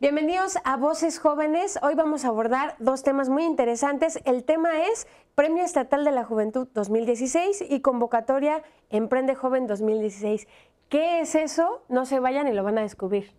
Bienvenidos a Voces Jóvenes. Hoy vamos a abordar dos temas muy interesantes. El tema es Premio Estatal de la Juventud 2016 y convocatoria Emprende Joven 2016. ¿Qué es eso? No se vayan y lo van a descubrir.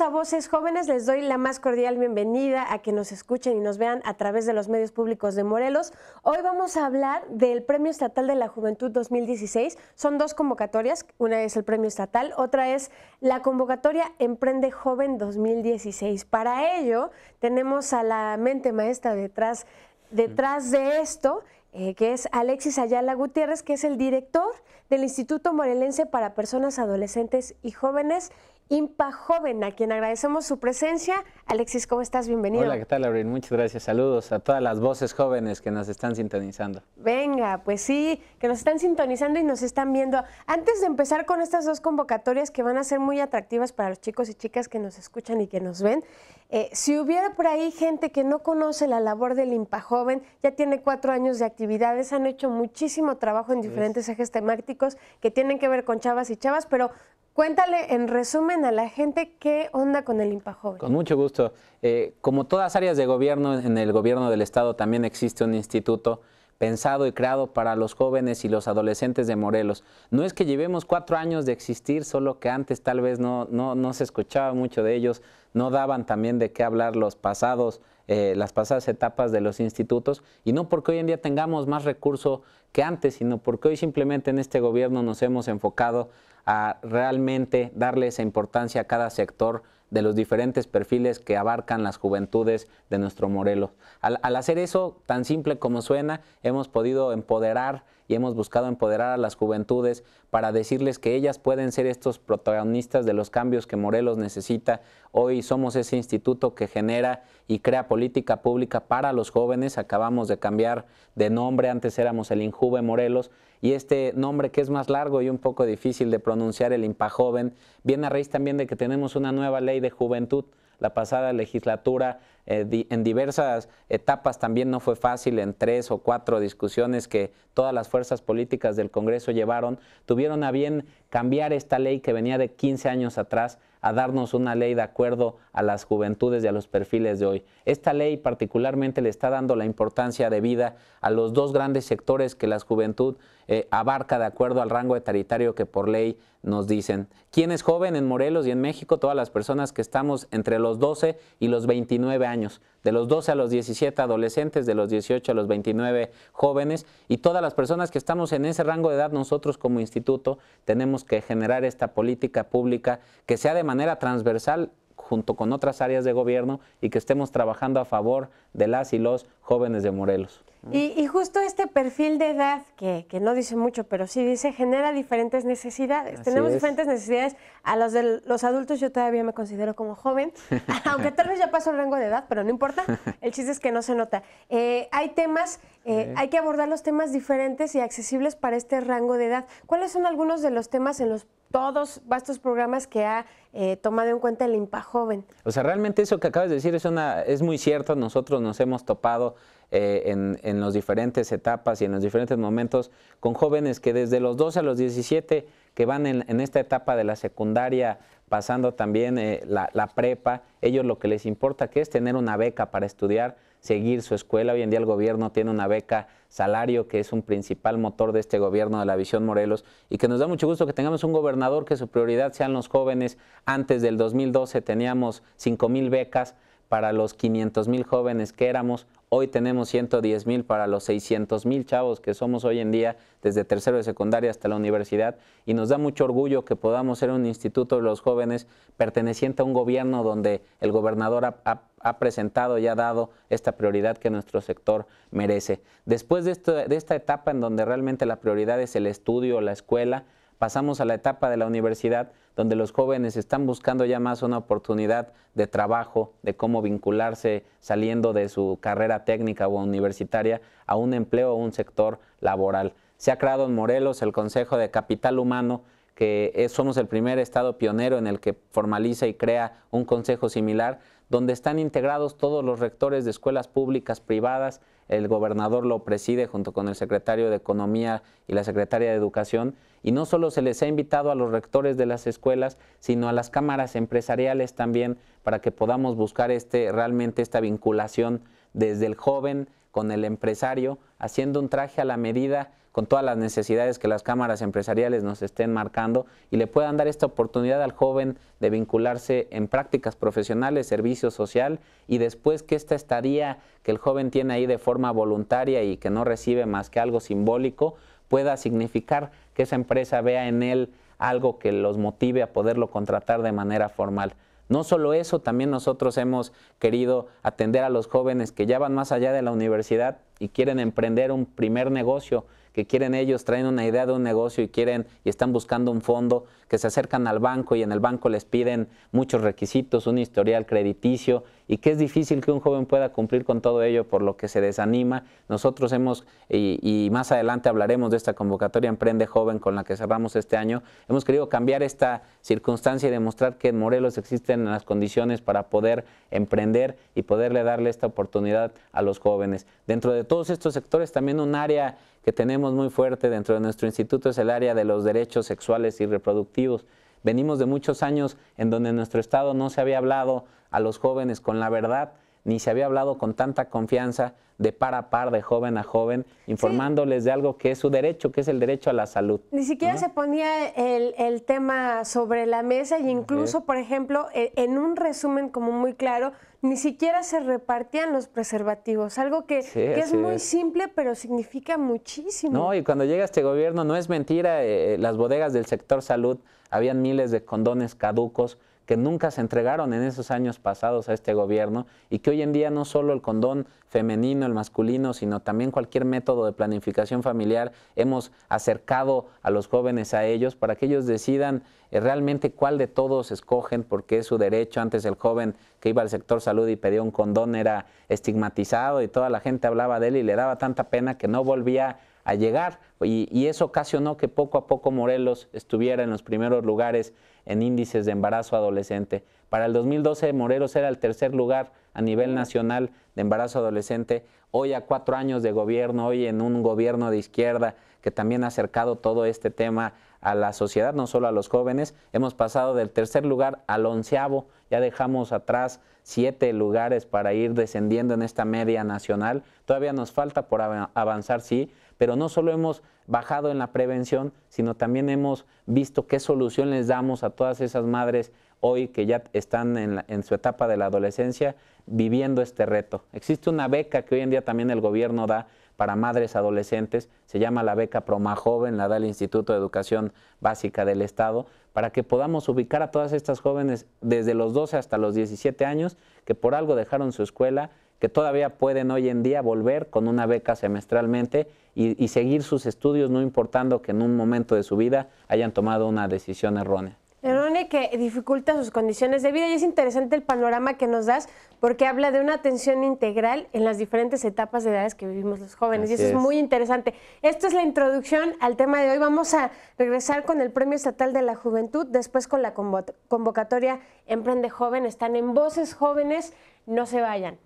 a Voces Jóvenes, les doy la más cordial bienvenida a que nos escuchen y nos vean a través de los medios públicos de Morelos. Hoy vamos a hablar del Premio Estatal de la Juventud 2016. Son dos convocatorias, una es el Premio Estatal, otra es la convocatoria Emprende Joven 2016. Para ello tenemos a la mente maestra detrás, detrás de esto, eh, que es Alexis Ayala Gutiérrez, que es el director del Instituto Morelense para Personas Adolescentes y Jóvenes Impa Joven, a quien agradecemos su presencia. Alexis, ¿cómo estás? Bienvenido. Hola, ¿qué tal, Abril? Muchas gracias. Saludos a todas las voces jóvenes que nos están sintonizando. Venga, pues sí, que nos están sintonizando y nos están viendo. Antes de empezar con estas dos convocatorias que van a ser muy atractivas para los chicos y chicas que nos escuchan y que nos ven, eh, si hubiera por ahí gente que no conoce la labor del Impa Joven, ya tiene cuatro años de actividades, han hecho muchísimo trabajo en diferentes ejes temáticos que tienen que ver con chavas y chavas, pero Cuéntale en resumen a la gente qué onda con el IMPAJOVEN. Con mucho gusto. Eh, como todas áreas de gobierno, en el gobierno del Estado también existe un instituto pensado y creado para los jóvenes y los adolescentes de Morelos. No es que llevemos cuatro años de existir, solo que antes tal vez no se escuchaba mucho de ellos, no daban también de qué hablar los pasados, eh, las pasadas etapas de los institutos, y no porque hoy en día tengamos más recursos que antes, sino porque hoy simplemente en este gobierno nos hemos enfocado a realmente darle esa importancia a cada sector de los diferentes perfiles que abarcan las juventudes de nuestro Morelos. al hacer eso, tan simple como suena, hemos podido empoderar y hemos buscado empoderar a las juventudes para decirles que ellas pueden ser estos protagonistas de los cambios que Morelos necesita. Hoy somos ese instituto que genera y crea política pública para los jóvenes. Acabamos de cambiar de nombre, antes éramos el Injuve Morelos y este nombre que es más largo y un poco difícil de pronunciar, el Joven viene a raíz también de que tenemos una nueva ley de juventud la pasada legislatura eh, en diversas etapas también no fue fácil, en tres o cuatro discusiones que todas las fuerzas políticas del Congreso llevaron, tuvieron a bien cambiar esta ley que venía de 15 años atrás a darnos una ley de acuerdo a las juventudes y a los perfiles de hoy. Esta ley particularmente le está dando la importancia debida a los dos grandes sectores que la juventud eh, abarca de acuerdo al rango etaritario que por ley nos dicen. ¿Quién es joven en Morelos y en México? Todas las personas que estamos entre los 12 y los 29 años. De los 12 a los 17 adolescentes, de los 18 a los 29 jóvenes. Y todas las personas que estamos en ese rango de edad, nosotros como instituto tenemos que generar esta política pública que sea de manera transversal junto con otras áreas de gobierno y que estemos trabajando a favor de las y los jóvenes de Morelos. Y, justo este perfil de edad, que, no dice mucho, pero sí dice, genera diferentes necesidades. Tenemos diferentes necesidades. A los de los adultos yo todavía me considero como joven, aunque tal vez ya paso el rango de edad, pero no importa. El chiste es que no se nota. Eh, hay temas, eh, hay que abordar los temas diferentes y accesibles para este rango de edad. ¿Cuáles son algunos de los temas en los todos vastos programas que ha eh, tomado en cuenta el IMPA joven. O sea, realmente eso que acabas de decir es, una, es muy cierto, nosotros nos hemos topado eh, en, las diferentes etapas y en los diferentes momentos con jóvenes que desde los 12 a los 17 que van en, esta etapa de la secundaria pasando también eh, la, la prepa, ellos lo que les importa que es tener una beca para estudiar, seguir su escuela. Hoy en día el gobierno tiene una beca salario que es un principal motor de este gobierno de la visión Morelos y que nos da mucho gusto que tengamos un gobernador que su prioridad sean los jóvenes. Antes del 2012 teníamos cinco mil becas, para los 500 mil jóvenes que éramos, hoy tenemos 110 mil para los 600 mil chavos que somos hoy en día, desde tercero de secundaria hasta la universidad, y nos da mucho orgullo que podamos ser un instituto de los jóvenes perteneciente a un gobierno donde el gobernador ha, presentado y ha dado esta prioridad que nuestro sector merece. Después de esta etapa en donde realmente la prioridad es el estudio, la escuela, pasamos a la etapa de la universidad donde los jóvenes están buscando ya más una oportunidad de trabajo, de cómo vincularse saliendo de su carrera técnica o universitaria a un empleo o un sector laboral. Se ha creado en Morelos el Consejo de Capital Humano, que somos el primer estado pionero en el que formaliza y crea un consejo similar, donde están integrados todos los rectores de escuelas públicas, privadas, el gobernador lo preside junto con el secretario de Economía y la secretaria de Educación, y no solo se les ha invitado a los rectores de las escuelas, sino a las cámaras empresariales también, para que podamos buscar este, realmente esta vinculación desde el joven con el empresario, haciendo un traje a la medida con todas las necesidades que las cámaras empresariales nos estén marcando y le puedan dar esta oportunidad al joven de vincularse en prácticas profesionales, servicio social y después que esta estadía que el joven tiene ahí de forma voluntaria y que no recibe más que algo simbólico pueda significar que esa empresa vea en él algo que los motive a poderlo contratar de manera formal. No solo eso, también nosotros hemos querido atender a los jóvenes que ya van más allá de la universidad y quieren emprender un primer negocio que quieren ellos, traen una idea de un negocio y quieren y están buscando un fondo, que se acercan al banco y en el banco les piden muchos requisitos, un historial crediticio y que es difícil que un joven pueda cumplir con todo ello por lo que se desanima. Nosotros hemos, y, más adelante hablaremos de esta convocatoria Emprende Joven con la que cerramos este año, hemos querido cambiar esta circunstancia y demostrar que en Morelos existen las condiciones para poder emprender y poderle darle esta oportunidad a los jóvenes. Dentro de todos estos sectores también un área que tenemos muy fuerte dentro de nuestro instituto es el área de los derechos sexuales y reproductivos. Venimos de muchos años en donde en nuestro Estado no se había hablado a los jóvenes con la verdad, ni se había hablado con tanta confianza de par a par, de joven a joven, informándoles de algo que es su derecho, que es el derecho a la salud. Ni siquiera se ponía el, tema sobre la mesa e incluso, por ejemplo, e, en un resumen como muy claro, ni siquiera se repartían los preservativos, algo que, es muy simple pero significa muchísimo. No, y cuando llega este gobierno, no es mentira, eh, eh, las bodegas del sector salud habían miles de condones caducos que nunca se entregaron en esos años pasados a este gobierno y que hoy en día no solo el condón femenino, el masculino, sino también cualquier método de planificación familiar hemos acercado a los jóvenes a ellos para que ellos decidan eh, realmente cuál de todos escogen porque es su derecho. Antes el joven que iba al sector salud y pedía un condón era estigmatizado y toda la gente hablaba de él y le daba tanta pena que no volvía a llegar. Y, eso ocasionó que poco a poco Morelos estuviera en los primeros lugares en índices de embarazo adolescente. Para el 2012 Morelos era el tercer lugar a nivel nacional de embarazo adolescente. Hoy a cuatro años de gobierno, hoy en un gobierno de izquierda que también ha acercado todo este tema a la sociedad, no solo a los jóvenes, hemos pasado del tercer lugar al onceavo ya dejamos atrás siete lugares para ir descendiendo en esta media nacional. Todavía nos falta por avanzar, sí, pero no solo hemos bajado en la prevención, sino también hemos visto qué solución les damos a todas esas madres hoy que ya están en, en, su etapa de la adolescencia viviendo este reto. Existe una beca que hoy en día también el gobierno da para madres adolescentes, se llama la beca Proma Joven, la da el Instituto de Educación Básica del Estado, para que podamos ubicar a todas estas jóvenes desde los 12 hasta los 17 años que por algo dejaron su escuela, que todavía pueden hoy en día volver con una beca semestralmente y, y seguir sus estudios, no importando que en un momento de su vida hayan tomado una decisión errónea. Erone, que dificulta sus condiciones de vida y es interesante el panorama que nos das porque habla de una atención integral en las diferentes etapas de edades que vivimos los jóvenes y eso es. muy interesante. Esta es la introducción al tema de hoy. Vamos a regresar con el Premio Estatal de la Juventud, después con la convocatoria Emprende Joven. Están en Voces Jóvenes, no se vayan.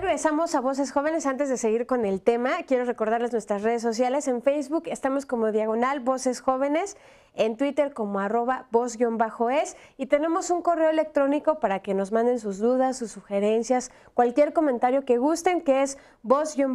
Regresamos a Voces Jóvenes. Antes de seguir con el tema, quiero recordarles nuestras redes sociales. En Facebook estamos como Diagonal Voces Jóvenes, en Twitter como arroba voz-es y tenemos un correo electrónico para que nos manden sus dudas, sus sugerencias, cualquier comentario que gusten, que es voz-es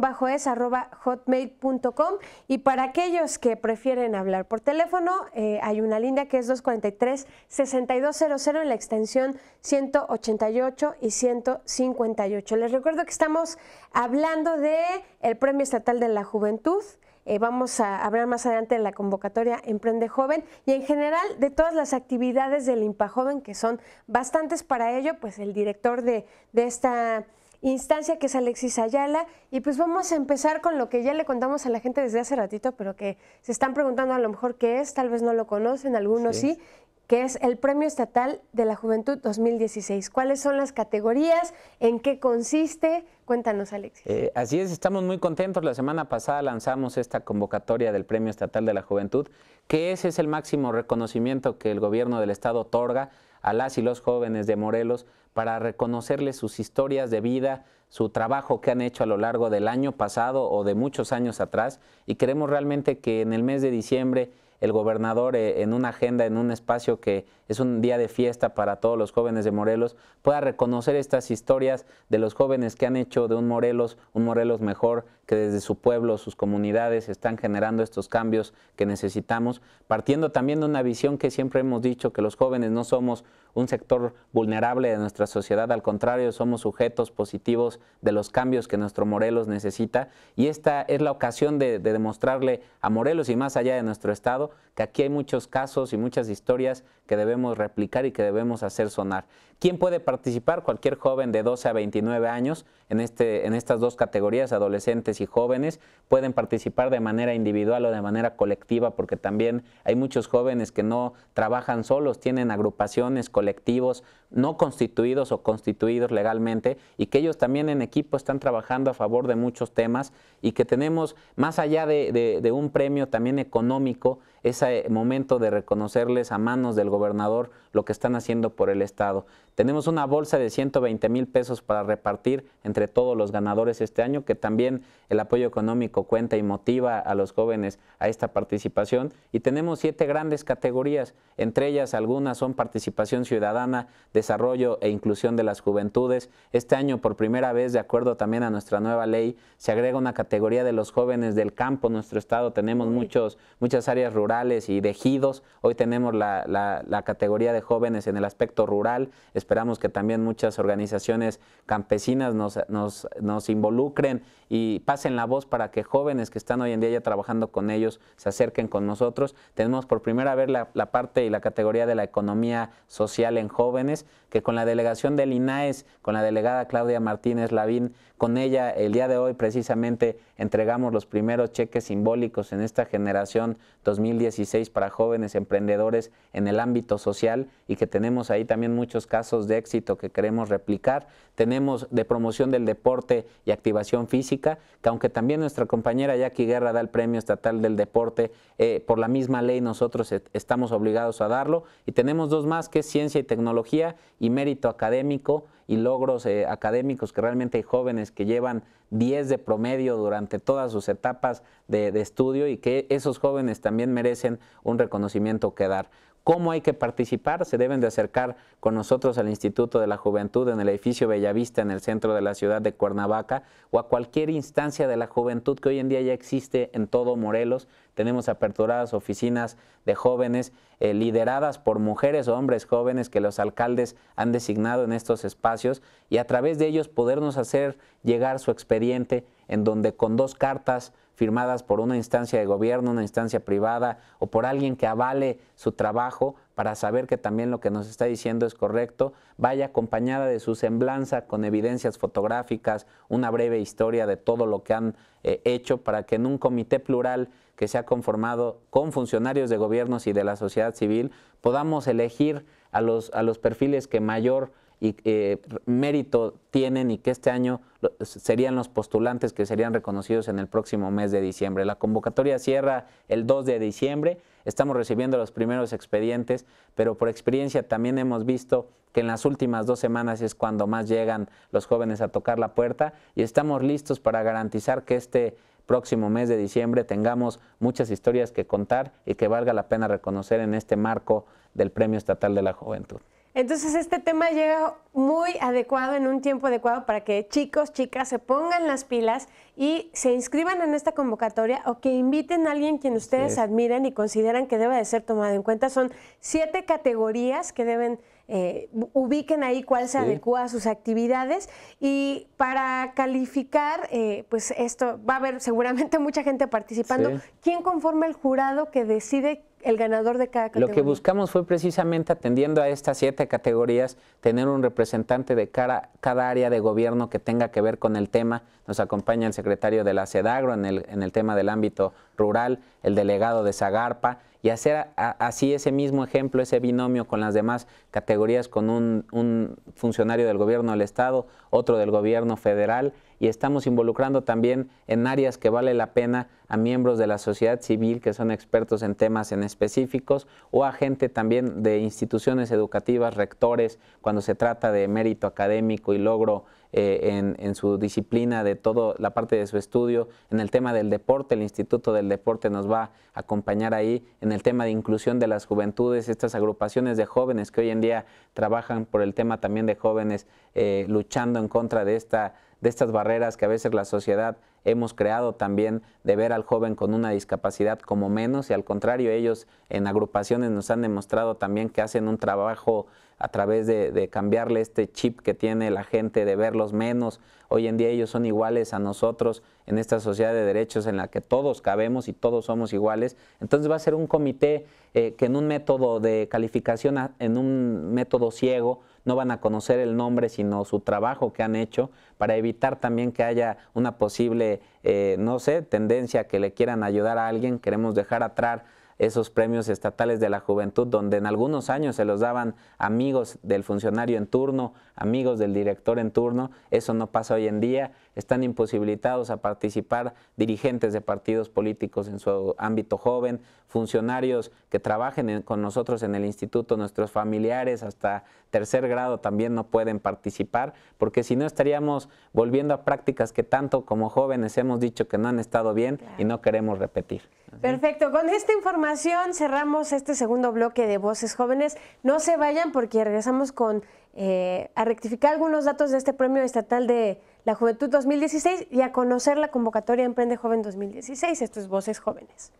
hotmail.com. Y para aquellos que prefieren hablar por teléfono, eh, hay una línea que es 243-6200 en la extensión 188 y 158. Les recuerdo que estamos hablando de el Premio Estatal de la Juventud. Eh, vamos a hablar más adelante de la convocatoria Emprende Joven y en general de todas las actividades del IMPA Joven, que son bastantes para ello, pues el director de, de esta instancia que es Alexis Ayala. Y pues vamos a empezar con lo que ya le contamos a la gente desde hace ratito, pero que se están preguntando a lo mejor qué es, tal vez no lo conocen, algunos sí. sí que es el Premio Estatal de la Juventud 2016. ¿Cuáles son las categorías? ¿En qué consiste? Cuéntanos, Alexis. Eh, así es, estamos muy contentos. La semana pasada lanzamos esta convocatoria del Premio Estatal de la Juventud, que ese es el máximo reconocimiento que el gobierno del Estado otorga a las y los jóvenes de Morelos para reconocerles sus historias de vida, su trabajo que han hecho a lo largo del año pasado o de muchos años atrás. Y queremos realmente que en el mes de diciembre el gobernador eh, en una agenda, en un espacio que es un día de fiesta para todos los jóvenes de Morelos, pueda reconocer estas historias de los jóvenes que han hecho de un Morelos un Morelos mejor, que desde su pueblo, sus comunidades están generando estos cambios que necesitamos, partiendo también de una visión que siempre hemos dicho, que los jóvenes no somos un sector vulnerable de nuestra sociedad, al contrario, somos sujetos positivos de los cambios que nuestro Morelos necesita y esta es la ocasión de, demostrarle a Morelos y más allá de nuestro Estado que aquí hay muchos casos y muchas historias que debemos replicar y que debemos hacer sonar. ¿Quién puede participar? Cualquier joven de 12 a 29 años en, este, en estas dos categorías, adolescentes y jóvenes, pueden participar de manera individual o de manera colectiva, porque también hay muchos jóvenes que no trabajan solos, tienen agrupaciones, colectivos, no constituidos o constituidos legalmente y que ellos también en equipo están trabajando a favor de muchos temas y que tenemos, más allá de, un premio también económico, ese momento de reconocerles a manos del gobernador lo que están haciendo por el Estado. Tenemos una bolsa de 120 mil pesos para repartir entre todos los ganadores este año, que también el apoyo económico cuenta y motiva a los jóvenes a esta participación. Y tenemos siete grandes categorías, entre ellas algunas son participación ciudadana, de Desarrollo e Inclusión de las Juventudes. Este año, por primera vez, de acuerdo también a nuestra nueva ley, se agrega una categoría de los jóvenes del campo. nuestro estado tenemos muchos, muchas áreas rurales y tejidos Hoy tenemos la, categoría de jóvenes en el aspecto rural. Esperamos que también muchas organizaciones campesinas nos, nos, involucren y pasen la voz para que jóvenes que están hoy en día ya trabajando con ellos se acerquen con nosotros. Tenemos por primera vez la parte y la categoría de la economía social en jóvenes que con la delegación del INAES, con la delegada Claudia Martínez Lavín, con ella el día de hoy precisamente entregamos los primeros cheques simbólicos en esta generación 2016 para jóvenes emprendedores en el ámbito social y que tenemos ahí también muchos casos de éxito que queremos replicar. Tenemos de promoción del deporte y activación física, que aunque también nuestra compañera Jackie Guerra da el Premio Estatal del Deporte, eh, por la misma ley nosotros estamos obligados a darlo. Y tenemos dos más, que es ciencia y tecnología, y mérito académico y logros eh, académicos que realmente hay jóvenes que llevan 10 de promedio durante todas sus etapas de estudio y que esos jóvenes también merecen un reconocimiento que dar cómo hay que participar, se deben de acercar con nosotros al Instituto de la Juventud en el edificio Bellavista en el centro de la ciudad de Cuernavaca o a cualquier instancia de la juventud que hoy en día ya existe en todo Morelos. Tenemos aperturadas oficinas de jóvenes eh, lideradas por mujeres o hombres jóvenes que los alcaldes han designado en estos espacios y a través de ellos podernos hacer llegar su expediente en donde con dos cartas, firmadas por una instancia de gobierno, una instancia privada o por alguien que avale su trabajo para saber que también lo que nos está diciendo es correcto, vaya acompañada de su semblanza con evidencias fotográficas, una breve historia de todo lo que han eh, hecho para que en un comité plural que se ha conformado con funcionarios de gobiernos y de la sociedad civil podamos elegir a los, a los perfiles que mayor y eh, mérito tienen y que este año serían los postulantes que serían reconocidos en el próximo mes de diciembre. La convocatoria cierra el 2 de diciembre, estamos recibiendo los primeros expedientes, pero por experiencia también hemos visto que en las últimas dos semanas es cuando más llegan los jóvenes a tocar la puerta y estamos listos para garantizar que este próximo mes de diciembre tengamos muchas historias que contar y que valga la pena reconocer en este marco del Premio Estatal de la Juventud. Entonces este tema llega muy adecuado en un tiempo adecuado para que chicos, chicas se pongan las pilas y se inscriban en esta convocatoria o que inviten a alguien quien ustedes admiran admiren y consideran que debe de ser tomado en cuenta. Son siete categorías que deben eh, ubiquen ahí cuál se adecua a sus actividades y para calificar, eh, pues esto va a haber seguramente mucha gente participando. ¿Quién conforma el jurado que decide el ganador de cada categoría. Lo que buscamos fue precisamente atendiendo a estas siete categorías, tener un representante de cada, cada área de gobierno que tenga que ver con el tema. Nos acompaña el secretario de la SEDAGRO en el, en el tema del ámbito rural, el delegado de Zagarpa y hacer así ese mismo ejemplo, ese binomio con las demás categorías, con un, un, funcionario del gobierno del Estado, otro del gobierno federal, y estamos involucrando también en áreas que vale la pena a miembros de la sociedad civil que son expertos en temas en específicos o a gente también de instituciones educativas, rectores, cuando se trata de mérito académico y logro eh, en, su disciplina, de toda la parte de su estudio, en el tema del deporte, el Instituto del Deporte nos va a acompañar ahí, en el tema de inclusión de las juventudes, estas agrupaciones de jóvenes que hoy en día trabajan por el tema también de jóvenes eh, luchando en contra de, esta, de estas barreras que a veces la sociedad hemos creado también de ver al joven con una discapacidad como menos y al contrario, ellos en agrupaciones nos han demostrado también que hacen un trabajo a través de, cambiarle este chip que tiene la gente de verlos menos. Hoy en día ellos son iguales a nosotros en esta sociedad de derechos en la que todos cabemos y todos somos iguales. Entonces va a ser un comité eh, que en un método de calificación, en un método ciego, no van a conocer el nombre, sino su trabajo que han hecho, para evitar también que haya una posible, eh, no sé, tendencia que le quieran ayudar a alguien. Queremos dejar atrás esos premios estatales de la juventud, donde en algunos años se los daban amigos del funcionario en turno amigos del director en turno. Eso no pasa hoy en día. Están imposibilitados a participar dirigentes de partidos políticos en su ámbito joven, funcionarios que trabajen con nosotros en el instituto, nuestros familiares hasta tercer grado también no pueden participar, porque si no estaríamos volviendo a prácticas que tanto como jóvenes hemos dicho que no han estado bien y no queremos repetir. Perfecto, con esta información cerramos este segundo bloque de Voces Jóvenes. No se vayan porque regresamos con eh, a rectificar algunos datos de este Premio Estatal de la Juventud 2016 y a conocer la convocatoria Emprende Joven 2016. Esto es Voces Jóvenes.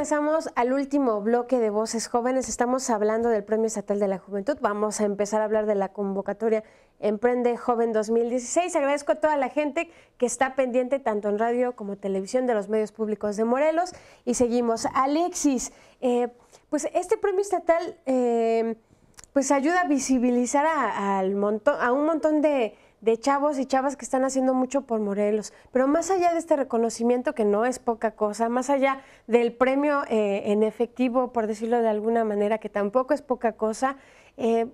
regresamos al último bloque de Voces Jóvenes. Estamos hablando del Premio Estatal de la Juventud. Vamos a empezar a hablar de la convocatoria Emprende Joven 2016. Agradezco a toda la gente que está pendiente tanto en radio como televisión de los medios públicos de Morelos. Y seguimos. Alexis, eh, pues este premio estatal eh, pues ayuda a visibilizar a un montón de de chavos y chavas que están haciendo mucho por Morelos. Pero más allá de este reconocimiento, que no es poca cosa, más allá del premio eh, en efectivo, por decirlo de alguna manera, que tampoco es poca cosa, eh,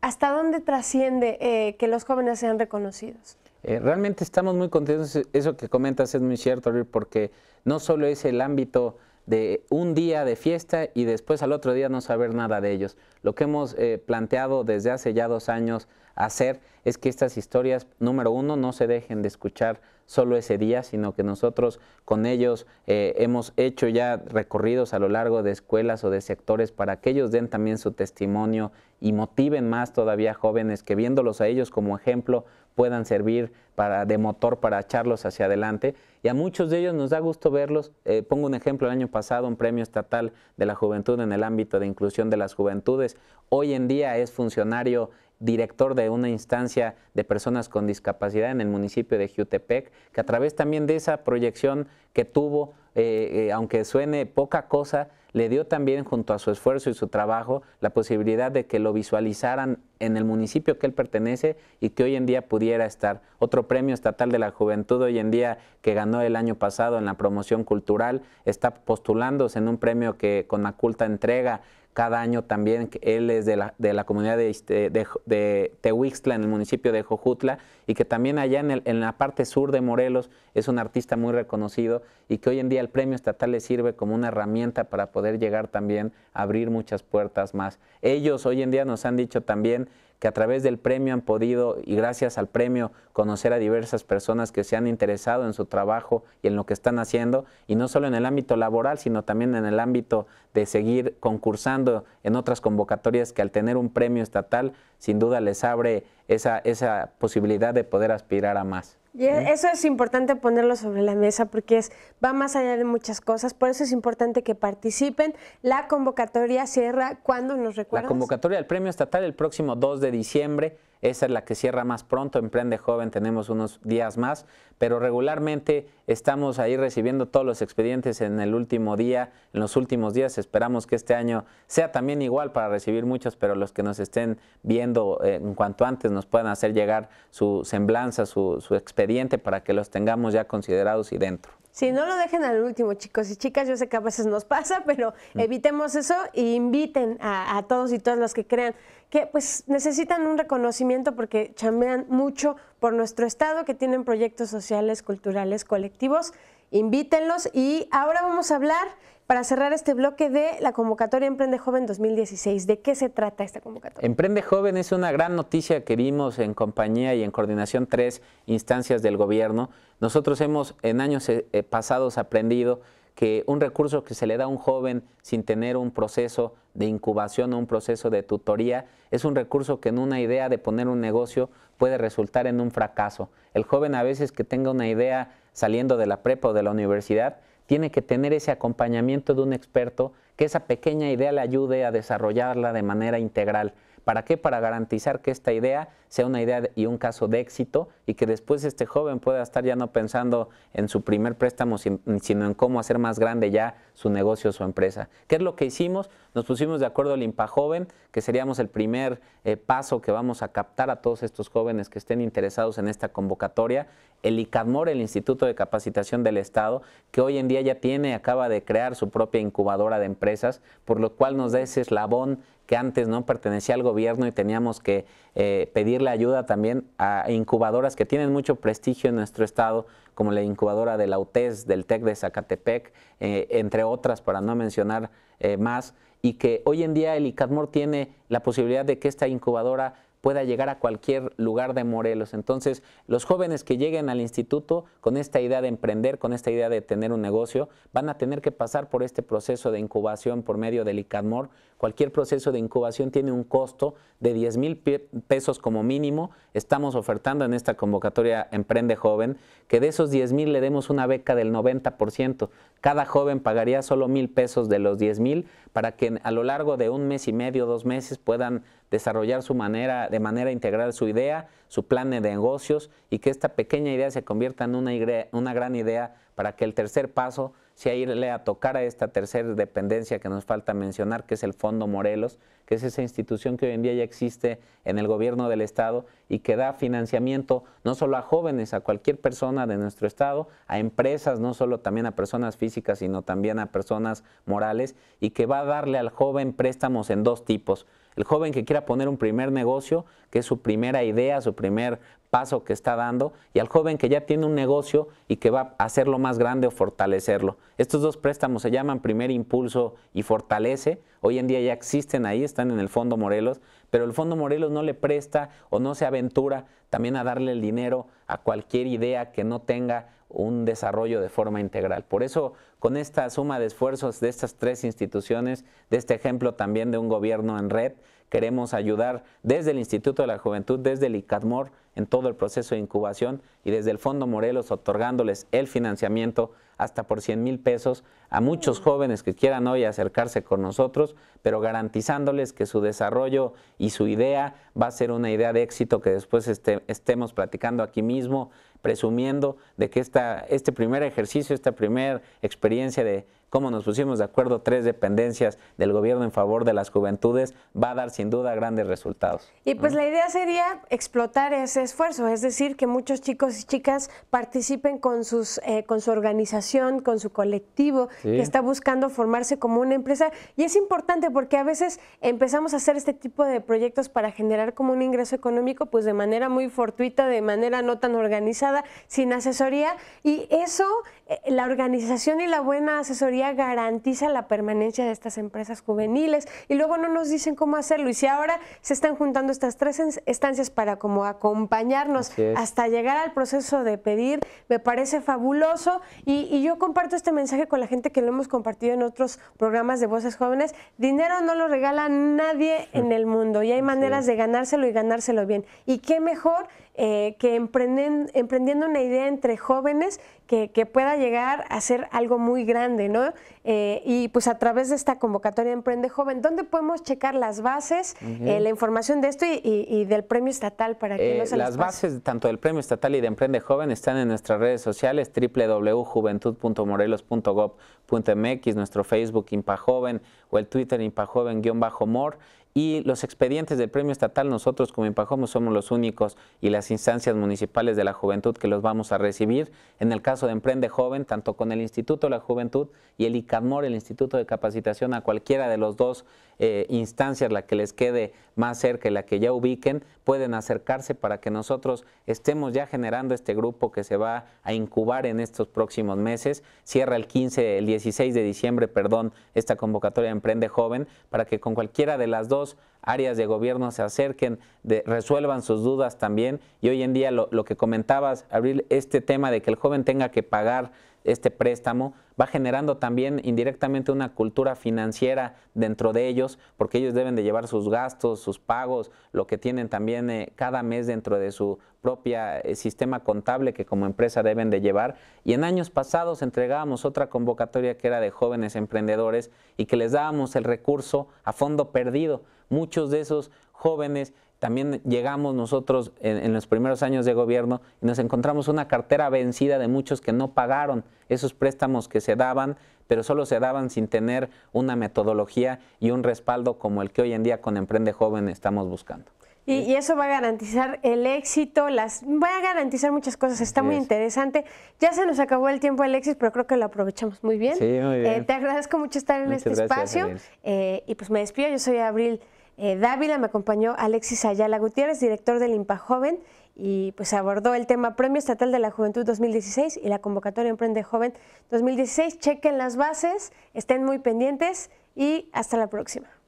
¿hasta dónde trasciende eh, que los jóvenes sean reconocidos? realmente estamos muy contentos, eso que comentas es muy cierto, porque no solo es el ámbito de un día de fiesta y después al otro día no saber nada de ellos. Lo que hemos planteado desde hace ya dos años hacer es que estas historias, número uno, no se dejen de escuchar solo ese día, sino que nosotros con ellos eh, hemos hecho ya recorridos a lo largo de escuelas o de sectores para que ellos den también su testimonio y motiven más todavía jóvenes que viéndolos a ellos como ejemplo puedan servir para, de motor para echarlos hacia adelante. Y a muchos de ellos nos da gusto verlos. Eh, pongo un ejemplo, el año pasado un premio estatal de la juventud en el ámbito de inclusión de las juventudes. Hoy en día es funcionario director de una instancia de personas con discapacidad en el municipio de Jutepec, que a través también de esa proyección que tuvo, eh, eh, aunque suene poca cosa, le dio también junto a su esfuerzo y su trabajo la posibilidad de que lo visualizaran en el municipio que él pertenece y que hoy en día pudiera estar. Otro premio estatal de la juventud hoy en día que ganó el año pasado en la promoción cultural, está postulándose en un premio que con culta entrega cada año también. Él es de la, de la comunidad este, de, de, Tehuixtla, en el municipio de Jojutla, y que también allá en, en, la parte sur de Morelos es un artista muy reconocido y que hoy en día el premio estatal le sirve como una herramienta para poder llegar también a abrir muchas puertas más. Ellos hoy en día nos han dicho también que a través del premio han podido, y gracias al premio, conocer a diversas personas que se han interesado en su trabajo y en lo que están haciendo, y no solo en el ámbito laboral, sino también en el ámbito de seguir concursando en otras convocatorias que al tener un premio estatal, sin duda les abre esa, esa posibilidad de poder aspirar a más. Y e, eso es importante ponerlo sobre la mesa porque es, va más allá de muchas cosas. Por eso es importante que participen. La convocatoria cierra cuando nos recuerdas. La convocatoria del Premio Estatal el próximo 2 de diciembre. Esa es la que cierra más pronto. Emprende Joven tenemos unos días más, pero regularmente estamos ahí recibiendo todos los expedientes en el último día, en los últimos días. Esperamos que este año sea también igual para recibir muchos, pero los que nos estén viendo eh, en cuanto antes nos puedan hacer llegar su semblanza, su, expediente para que los tengamos ya considerados y dentro. Si sí, no lo dejen al último, chicos y chicas. Yo sé que a veces nos pasa, pero mm. evitemos eso e inviten a, a todos y todas los que crean que pues necesitan un reconocimiento porque chambean mucho por nuestro estado, que tienen proyectos sociales, culturales, colectivos. Invítenlos y ahora vamos a hablar para cerrar este bloque de la convocatoria Emprende Joven 2016. ¿De qué se trata esta convocatoria? Emprende Joven es una gran noticia que vimos en compañía y en coordinación tres instancias del gobierno. Nosotros hemos en años eh, eh, pasados aprendido que un recurso que se le da a un joven sin tener un proceso de incubación o un proceso de tutoría es un recurso que en una idea de poner un negocio puede resultar en un fracaso. El joven a veces que tenga una idea saliendo de la prepa o de la universidad tiene que tener ese acompañamiento de un experto que esa pequeña idea le ayude a desarrollarla de manera integral. ¿Para qué? Para garantizar que esta idea sea una idea y un caso de éxito y que después este joven pueda estar ya no pensando en su primer préstamo, sino en cómo hacer más grande ya su negocio, o su empresa. ¿Qué es lo que hicimos? Nos pusimos de acuerdo el IMPA Joven, que seríamos el primer eh, paso que vamos a captar a todos estos jóvenes que estén interesados en esta convocatoria. El ICADMOR, el Instituto de Capacitación del Estado, que hoy en día ya tiene, acaba de crear su propia incubadora de empresas, por lo cual nos da ese eslabón que antes no pertenecía al gobierno y teníamos que eh, pedir la ayuda también a incubadoras que tienen mucho prestigio en nuestro estado, como la incubadora de la UTES, del TEC de Zacatepec, eh, entre otras, para no mencionar eh, más, y que hoy en día el ICATMOR tiene la posibilidad de que esta incubadora pueda llegar a cualquier lugar de Morelos. Entonces, los jóvenes que lleguen al instituto con esta idea de emprender, con esta idea de tener un negocio, van a tener que pasar por este proceso de incubación por medio del ICADMOR. Cualquier proceso de incubación tiene un costo de 10 mil pesos como mínimo. Estamos ofertando en esta convocatoria Emprende Joven que de esos 10 mil le demos una beca del 90%. Cada joven pagaría solo mil pesos de los 10 mil para que a lo largo de un mes y medio, dos meses puedan desarrollar su manera, de manera integral su idea, su plan de negocios y que esta pequeña idea se convierta en una, una gran idea para que el tercer paso si a irle a tocar a esta tercera dependencia que nos falta mencionar, que es el Fondo Morelos, que es esa institución que hoy en día ya existe en el gobierno del Estado y que da financiamiento no solo a jóvenes, a cualquier persona de nuestro Estado, a empresas, no solo también a personas físicas, sino también a personas morales, y que va a darle al joven préstamos en dos tipos. El joven que quiera poner un primer negocio, que es su primera idea, su primer paso que está dando y al joven que ya tiene un negocio y que va a hacerlo más grande o fortalecerlo. Estos dos préstamos se llaman Primer Impulso y Fortalece. Hoy en día ya existen ahí, están en el Fondo Morelos, pero el Fondo Morelos no le presta o no se aventura también a darle el dinero a cualquier idea que no tenga un desarrollo de forma integral. Por eso, con esta suma de esfuerzos de estas tres instituciones, de este ejemplo también de un gobierno en red, queremos ayudar desde el Instituto de la Juventud, desde el ICADMOR, en todo el proceso de incubación y desde el Fondo Morelos otorgándoles el financiamiento hasta por 100 mil pesos a muchos jóvenes que quieran hoy acercarse con nosotros, pero garantizándoles que su desarrollo y su idea va a ser una idea de éxito que después este, estemos platicando aquí mismo presumiendo de que esta, este primer ejercicio, esta primera experiencia de como nos pusimos de acuerdo tres dependencias del gobierno en favor de las juventudes, va a dar sin duda grandes resultados. Y pues la idea sería explotar ese esfuerzo, es decir, que muchos chicos y chicas participen con, sus, eh, con su organización, con su colectivo, que está buscando formarse como una empresa. Y es importante porque a veces empezamos a hacer este tipo de proyectos para generar como un ingreso económico, pues de manera muy fortuita, de manera no tan organizada, sin asesoría. Y eso, eh, la organización y la buena asesoría, garantiza la permanencia de estas empresas juveniles y luego no nos dicen cómo hacerlo. Y si ahora se están juntando estas tres estancias para como acompañarnos hasta llegar al proceso de pedir, me parece fabuloso. Y, yo comparto este mensaje con la gente que lo hemos compartido en otros programas de Voces Jóvenes. Dinero no lo regala nadie en el mundo y hay maneras de ganárselo y ganárselo bien. ¿Y qué mejor eh, que emprenden, emprendiendo una idea entre jóvenes que, pueda llegar a ser algo muy grande, ¿no? Eh, y pues a través de esta convocatoria de Emprende Joven, ¿dónde podemos checar las bases, eh, la información de esto y, del premio estatal para que eh, Las bases tanto del premio estatal y de Emprende Joven están en nuestras redes sociales www.juventud.morelos.gov.mx, nuestro Facebook Impa Joven o el Twitter joven mor y los expedientes del premio estatal, nosotros como Joven somos los únicos y las instancias municipales de la juventud que los vamos a recibir. En el caso de Emprende Joven, tanto con el Instituto de la Juventud y el ICA el Instituto de Capacitación, a cualquiera de las dos eh, instancias, la que les quede más cerca y la que ya ubiquen, pueden acercarse para que nosotros estemos ya generando este grupo que se va a incubar en estos próximos meses. Cierra el 15, el 16 de diciembre, perdón, esta convocatoria Emprende Joven, para que con cualquiera de las dos áreas de gobierno se acerquen, resuelvan sus dudas también. Y hoy en día lo, lo que comentabas, Abril, este tema de que el joven tenga que pagar este préstamo, va generando también indirectamente una cultura financiera dentro de ellos, porque ellos deben de llevar sus gastos, sus pagos, lo que tienen también eh, cada mes dentro de su propio eh, sistema contable que como empresa deben de llevar. Y en años pasados entregábamos otra convocatoria que era de jóvenes emprendedores y que les dábamos el recurso a fondo perdido. Muchos de esos jóvenes también llegamos nosotros en, los primeros años de gobierno y nos encontramos una cartera vencida de muchos que no pagaron esos préstamos que se daban, pero solo se daban sin tener una metodología y un respaldo como el que hoy en día con Emprende Joven estamos buscando. Y, eso va a garantizar el éxito, las va a garantizar muchas cosas, está muy interesante. Ya se nos acabó el tiempo, Alexis, pero creo que lo aprovechamos muy bien. Sí, muy eh, te agradezco mucho estar en este espacio eh, y pues me despido, yo soy Abril. Eh, Dávila, me acompañó Alexis Ayala Gutiérrez, director del IMPA Joven, y pues abordó el tema Premio Estatal de la Juventud 2016 y la convocatoria Emprende Joven 2016. Chequen las bases, estén muy pendientes y hasta la próxima.